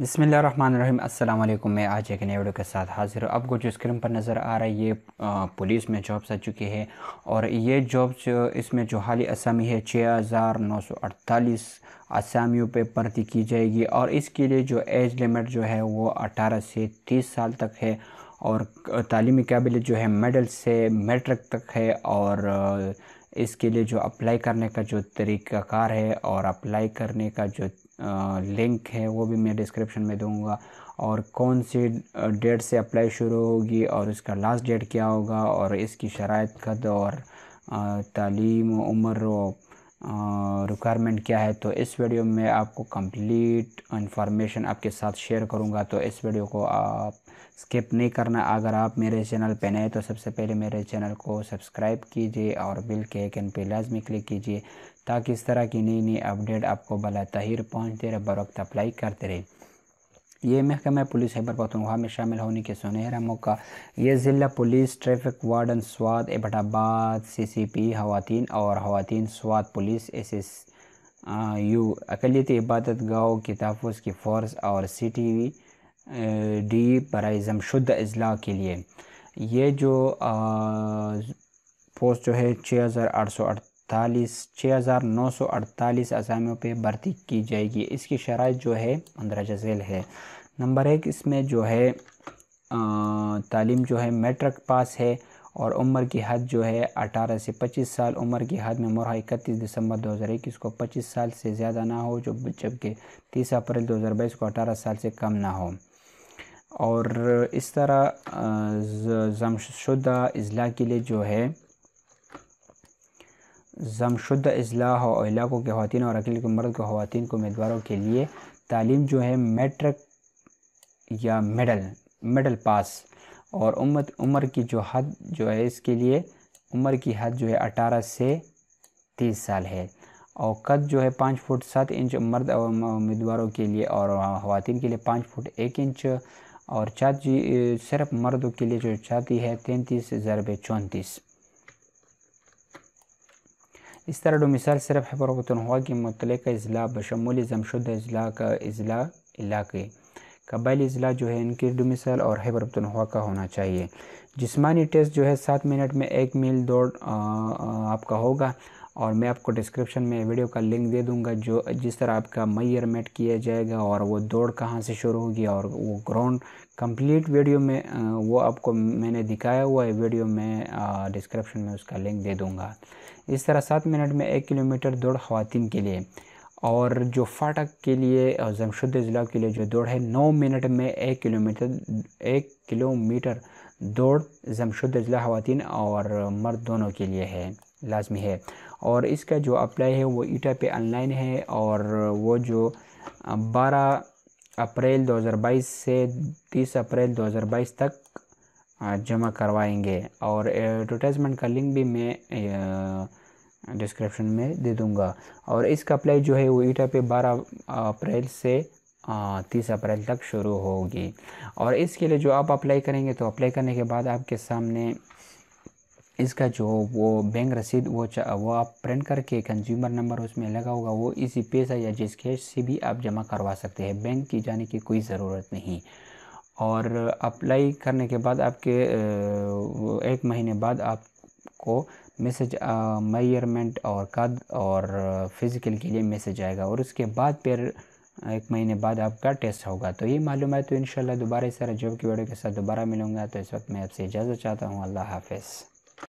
बसमीम अल्लाम मैं आज एक नए वीडियो के साथ हाज़िर हूँ आपको जो स्क्रीन पर नज़र आ रहा है ये पुलिस में जॉब्स आ चुकी है और ये जॉब्स इसमें जो हाली असामी है छः हज़ार नौ सौ अड़तालीस असामियों पर भर्ती की जाएगी और इसके लिए जो एज लिमिट जो है वो अठारह से तीस साल तक है और तलीमी काबिल जो है मेडल से मेट्रिक तक है और इसके लिए जो अप्लाई करने का जो तरीक़ाकार है और अप्लाई करने का जो लिंक है वो भी मैं डिस्क्रिप्शन में दूंगा और कौन सी डेट से अप्लाई शुरू होगी और इसका लास्ट डेट क्या होगा और इसकी शराय कद और तालीम उम्र रिक्वायरमेंट क्या है तो इस वीडियो में आपको कंप्लीट इन्फॉर्मेशन आपके साथ शेयर करूंगा तो इस वीडियो को आप स्किप नहीं करना अगर आप मेरे चैनल पर नए तो सबसे पहले मेरे चैनल को सब्सक्राइब कीजिए और बिल के आइकन पे लाजमी क्लिक कीजिए ताकि इस तरह की नई नई अपडेट आपको बला तहिर पहुँचते रहे बर वक्त अप्लाई करते रहे ये महकमा पुलिस हैबर पखतनख्वा में शामिल होने के सुनहरा मौका ये ज़िला पुलिस ट्रैफिक वार्डन स्वाद एबटाबाद सी सी पी खातन और खातन स्वाद पुलिस एस एस यू अकलीती इबादत गाहों के तहफ़ की फोर्स और सी टी वी डी बरए शुद्ध अजला के लिए ये जो आ, पोस्ट जो है छः हज़ार आठ सौ अड़तालीस छः हज़ार नौ सौ अड़तालीस असामियों पर भर्ती की जाएगी इसकी शराय जो है पंद्रह जजेल है नंबर एक इसमें जो है तालीम जो है मेट्रिक पास है और उम्र की हद जो है 18 से 25 साल उम्र की हद में मुरह इकतीस दिसंबर 2021 को 25 साल से ज़्यादा ना हो जो जबकि 30 अप्रैल 2022 को 18 साल से कम ना हो और इस तरह जमशुदा अज़ला के लिए जो है ज़मशुदा अजला और इलाकों के खातिन और अकेले के मर्द को खातिन को उम्मीदवारों के लिए तालीम जो है मेट्रिक या मेडल मेडल पास और उम्र उम्र की जो हद जो है इसके लिए उम्र की हद जो है अठारह से तीस साल है और कद जो है पाँच फुट सात इंच मर्द और उम्मीदवारों के लिए और खातन के लिए पाँच फुट एक इंच और छाती सिर्फ मर्दों के लिए जो छाती है तैंतीस ज़रब चौंतीस इस तरह मिसाल सिर्फ है वतनवा के मुतल अजला बशमुल जमशुद अजला का अजला इलाके कबाइल अजला जो है इनकी मिसाल और हैबरतनवा का होना चाहिए जिसमानी टेस्ट जो है सात मिनट में एक मील दौड़ आपका होगा और मैं आपको डिस्क्रिप्शन में वीडियो का लिंक दे दूंगा जो जिस तरह आपका मेयरमेंट किया जाएगा और वो दौड़ कहाँ से शुरू होगी और वो ग्राउंड कंप्लीट वीडियो में वो आपको मैंने दिखाया हुआ है वीडियो में डिस्क्रिप्शन में उसका लिंक दे दूँगा इस तरह सात मिनट में एक किलोमीटर दौड़ खातन के लिए और जो फाटक के लिए और जमशुद्ध ज़िला के लिए जो दौड़ है नौ मिनट में एक किलोमीटर एक किलोमीटर दौड़ जमशुद्ध ज़िला खातन और मर्द दोनों के लिए है लाजमी है और इसका जो अप्लाई है वो ईटा पे ऑनलाइन है और वो जो 12 अप्रैल 2022 से 30 अप्रैल 2022 तक जमा करवाएंगे और एडवर्टाइजमेंट का लिंक भी मैं डिस्क्रिप्शन में दे दूंगा और इसका अप्लाई जो है वो ईटा पे 12 अप्रैल से तीस अप्रैल तक शुरू होगी और इसके लिए जो आप अप्लाई करेंगे तो अप्लाई करने के बाद आपके सामने इसका जो वो बैंक रसीद वो वो आप प्रिंट करके कंज्यूमर नंबर उसमें लगा होगा वो इसी पैसा या जिस कैश से भी आप जमा करवा सकते हैं बैंक की जाने की कोई ज़रूरत नहीं और अप्लाई करने के बाद आपके एक महीने बाद आपको मैसेज मैरमेंट और कद और फिज़िकल के लिए मैसेज आएगा और उसके बाद फिर एक महीने बाद आपका टेस्ट होगा तो ये मालूम है तो इन दोबारा इस तरह जॉब की वीडियो के साथ दोबारा मिलूंगा तो इस वक्त मैं आपसे इजाज़त चाहता हूँ अल्लाह हाफिज़